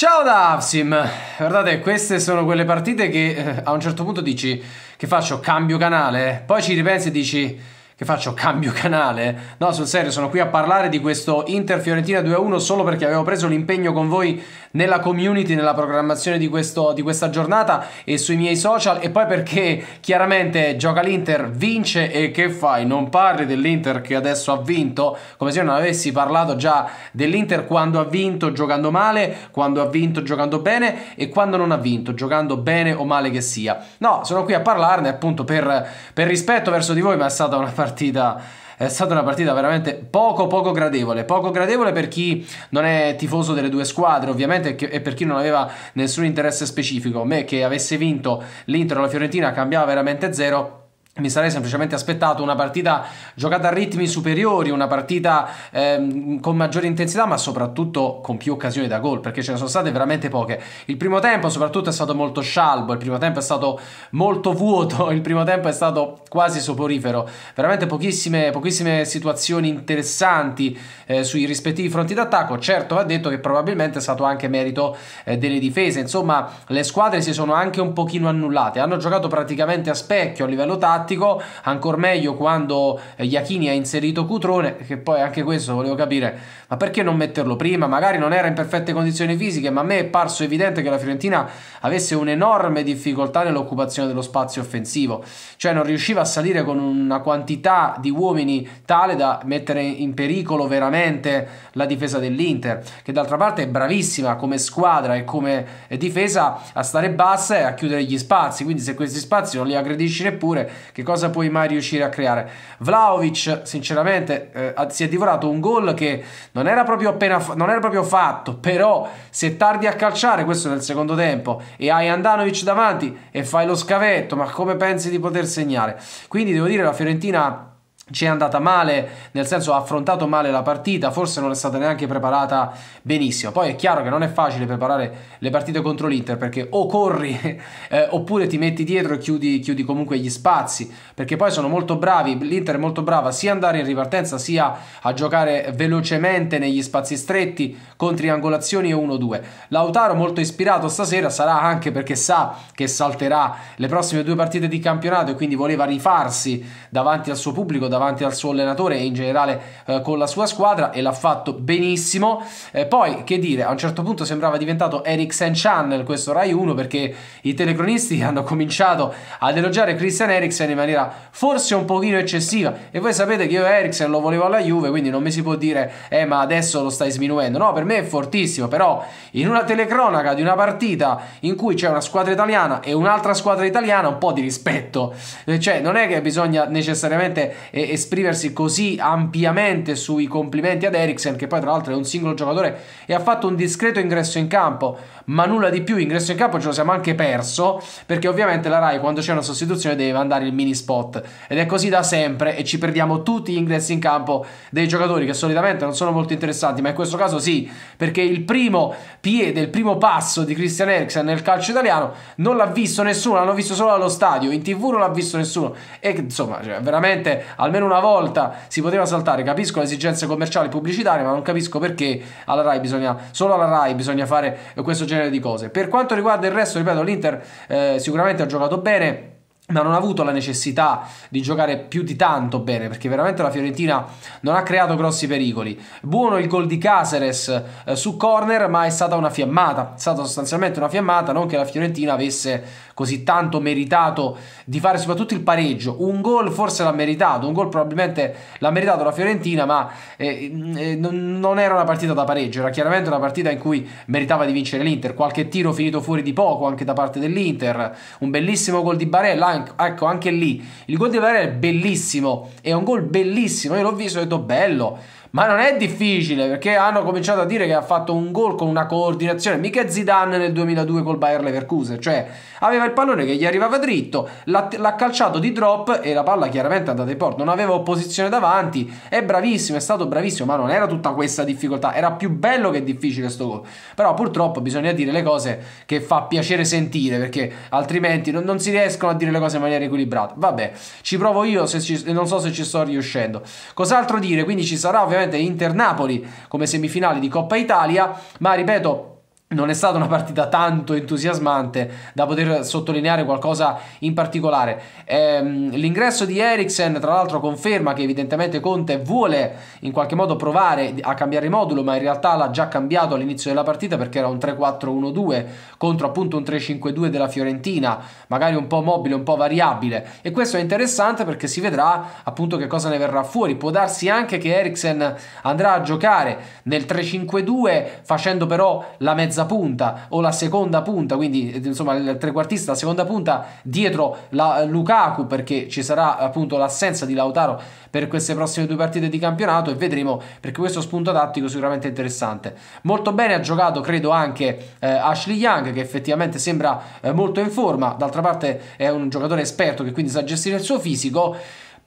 Ciao da Avsim! Guardate, queste sono quelle partite che eh, a un certo punto dici che faccio cambio canale, poi ci ripensi e dici che faccio cambio canale? No, sul serio, sono qui a parlare di questo Inter Fiorentina 2-1 solo perché avevo preso l'impegno con voi nella community, nella programmazione di, questo, di questa giornata e sui miei social e poi perché chiaramente gioca l'Inter, vince e che fai? Non parli dell'Inter che adesso ha vinto, come se io non avessi parlato già dell'Inter quando ha vinto giocando male, quando ha vinto giocando bene e quando non ha vinto giocando bene o male che sia. No, sono qui a parlarne appunto per, per rispetto verso di voi, ma è stata una partita partita è stata una partita veramente poco poco gradevole, poco gradevole per chi non è tifoso delle due squadre ovviamente e per chi non aveva nessun interesse specifico, me che avesse vinto l'Inter o la Fiorentina cambiava veramente zero mi sarei semplicemente aspettato una partita giocata a ritmi superiori, una partita ehm, con maggiore intensità, ma soprattutto con più occasioni da gol, perché ce ne sono state veramente poche. Il primo tempo soprattutto è stato molto scialbo, il primo tempo è stato molto vuoto, il primo tempo è stato quasi soporifero, veramente pochissime, pochissime situazioni interessanti eh, sui rispettivi fronti d'attacco. Certo va detto che probabilmente è stato anche merito eh, delle difese, insomma le squadre si sono anche un pochino annullate, hanno giocato praticamente a specchio a livello tattico, tattico, ancora meglio quando eh, Iachini ha inserito Cutrone, che poi anche questo volevo capire, ma perché non metterlo prima? Magari non era in perfette condizioni fisiche, ma a me è parso evidente che la Fiorentina avesse un'enorme difficoltà nell'occupazione dello spazio offensivo, cioè non riusciva a salire con una quantità di uomini tale da mettere in pericolo veramente la difesa dell'Inter, che d'altra parte è bravissima come squadra e come eh, difesa a stare bassa e a chiudere gli spazi, quindi se questi spazi non li aggredisci neppure che cosa puoi mai riuscire a creare. Vlaovic, sinceramente, eh, si è divorato un gol che non era, proprio appena, non era proprio fatto, però se tardi a calciare, questo nel secondo tempo, e hai Andanovic davanti e fai lo scavetto, ma come pensi di poter segnare? Quindi devo dire, la Fiorentina ci è andata male, nel senso ha affrontato male la partita, forse non è stata neanche preparata benissimo. Poi è chiaro che non è facile preparare le partite contro l'Inter perché o corri eh, oppure ti metti dietro e chiudi, chiudi, comunque gli spazi, perché poi sono molto bravi, l'Inter è molto brava sia andare in ripartenza sia a giocare velocemente negli spazi stretti con triangolazioni e 1-2. Lautaro molto ispirato stasera sarà anche perché sa che salterà le prossime due partite di campionato e quindi voleva rifarsi davanti al suo pubblico davanti al suo allenatore e in generale eh, con la sua squadra e l'ha fatto benissimo. Eh, poi, che dire, a un certo punto sembrava diventato Eriksen Channel questo Rai 1 perché i telecronisti hanno cominciato ad elogiare Christian Eriksen in maniera forse un pochino eccessiva e voi sapete che io Eriksen lo volevo alla Juve, quindi non mi si può dire "Eh, ma adesso lo stai sminuendo". No, per me è fortissimo, però in una telecronaca di una partita in cui c'è una squadra italiana e un'altra squadra italiana un po' di rispetto. Eh, cioè, non è che bisogna necessariamente eh, esprimersi così ampiamente sui complimenti ad Eriksen, che poi tra l'altro è un singolo giocatore e ha fatto un discreto ingresso in campo, ma nulla di più, ingresso in campo ce lo siamo anche perso, perché ovviamente la RAI quando c'è una sostituzione deve andare il mini spot ed è così da sempre e ci perdiamo tutti gli ingressi in campo dei giocatori che solitamente non sono molto interessanti, ma in questo caso sì, perché il primo piede, il primo passo di Christian Eriksen nel calcio italiano non l'ha visto nessuno, l'hanno visto solo allo stadio, in tv non l'ha visto nessuno e insomma, cioè, veramente almeno almeno una volta si poteva saltare. Capisco le esigenze commerciali e pubblicitarie, ma non capisco perché alla RAI bisogna, solo alla RAI bisogna fare questo genere di cose. Per quanto riguarda il resto, ripeto, l'Inter eh, sicuramente ha giocato bene ma non ha avuto la necessità di giocare più di tanto bene perché veramente la Fiorentina non ha creato grossi pericoli. Buono il gol di Caceres eh, su corner, ma è stata una fiammata, è stata sostanzialmente una fiammata, non che la Fiorentina avesse così tanto meritato di fare soprattutto il pareggio. Un gol forse l'ha meritato, un gol probabilmente l'ha meritato la Fiorentina, ma eh, eh, non era una partita da pareggio, era chiaramente una partita in cui meritava di vincere l'Inter. Qualche tiro finito fuori di poco anche da parte dell'Inter, un bellissimo gol di Barella anche, ecco, anche lì il gol di Varela è bellissimo, è un gol bellissimo, io l'ho visto e ho detto bello ma non è difficile perché hanno cominciato a dire che ha fatto un gol con una coordinazione, mica Zidane nel 2002 col Bayer Leverkusen, cioè aveva il pallone che gli arrivava dritto, l'ha, l'ha calciato di drop e la palla chiaramente è andata in porto, non aveva opposizione davanti, è bravissimo, è stato bravissimo, ma non era tutta questa difficoltà, era più bello che difficile questo gol. Però purtroppo bisogna dire le cose che fa piacere sentire perché altrimenti non, non si riescono a dire le cose in maniera equilibrata. Vabbè, ci provo io, ci, non so se ci sto riuscendo. Cos'altro dire? Quindi ci sarà ovviamente ovviamente Inter-Napoli come semifinale di Coppa Italia, ma ripeto non è stata una partita tanto entusiasmante da poter sottolineare qualcosa in particolare. Ehm, l'ingresso di Eriksen, tra l'altro, conferma che evidentemente Conte vuole in qualche modo provare a cambiare modulo, ma in realtà l'ha già cambiato all'inizio della partita perché era un 3-4-1-2 contro appunto un 3-5-2 della Fiorentina, magari un po' mobile, un po' variabile. E questo è interessante perché si vedrà appunto che cosa ne verrà fuori. Può darsi anche che Eriksen andrà a giocare nel 3-5-2 facendo però la mezza mezza punta o la seconda punta, quindi eh, insomma il trequartista, la seconda punta dietro la Lukaku perché ci sarà appunto l'assenza di Lautaro per queste prossime due partite di campionato e vedremo perché questo spunto tattico sicuramente interessante. Molto bene ha giocato credo anche eh, Ashley Young che effettivamente sembra eh, molto in forma, d'altra parte è un giocatore esperto che quindi sa gestire il suo fisico.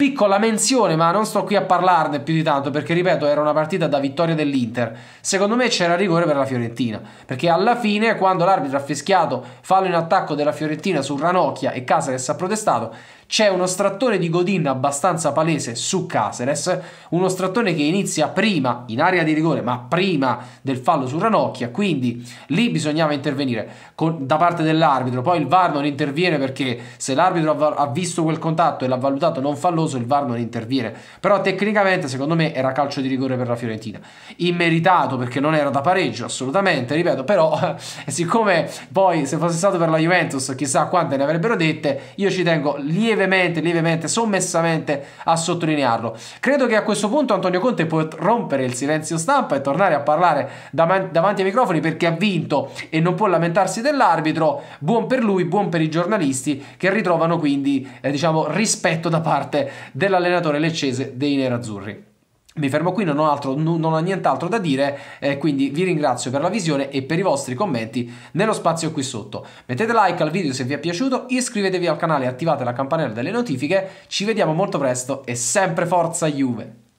Piccola menzione, ma non sto qui a parlarne più di tanto perché ripeto, era una partita da vittoria dell'Inter. Secondo me c'era rigore per la Fiorentina, perché alla fine quando l'arbitro ha fischiato fallo in attacco della Fiorentina su Ranocchia e Casares ha protestato, c'è uno strattone di Godin abbastanza palese su Caseres, uno strattone che inizia prima in area di rigore, ma prima del fallo su Ranocchia, quindi lì bisognava intervenire con, da parte dell'arbitro. Poi il VAR non interviene perché se l'arbitro ha, ha visto quel contatto e l'ha valutato non falloso clamoroso, il VAR non interviene. Però tecnicamente secondo me era calcio di rigore per la Fiorentina. Immeritato perché non era da pareggio, assolutamente, ripeto, però siccome poi se fosse stato per la Juventus chissà quante ne avrebbero dette, io ci tengo lievemente, lievemente, sommessamente a sottolinearlo. Credo che a questo punto Antonio Conte può rompere il silenzio stampa e tornare a parlare davanti ai microfoni perché ha vinto e non può lamentarsi dell'arbitro. Buon per lui, buon per i giornalisti che ritrovano quindi eh, diciamo rispetto da parte dell'allenatore leccese dei nerazzurri. Mi fermo qui, non ho, altro, non ho nient'altro da dire, eh, quindi vi ringrazio per la visione e per i vostri commenti nello spazio qui sotto. Mettete like al video se vi è piaciuto, iscrivetevi al canale e attivate la campanella delle notifiche. Ci vediamo molto presto e sempre forza Juve!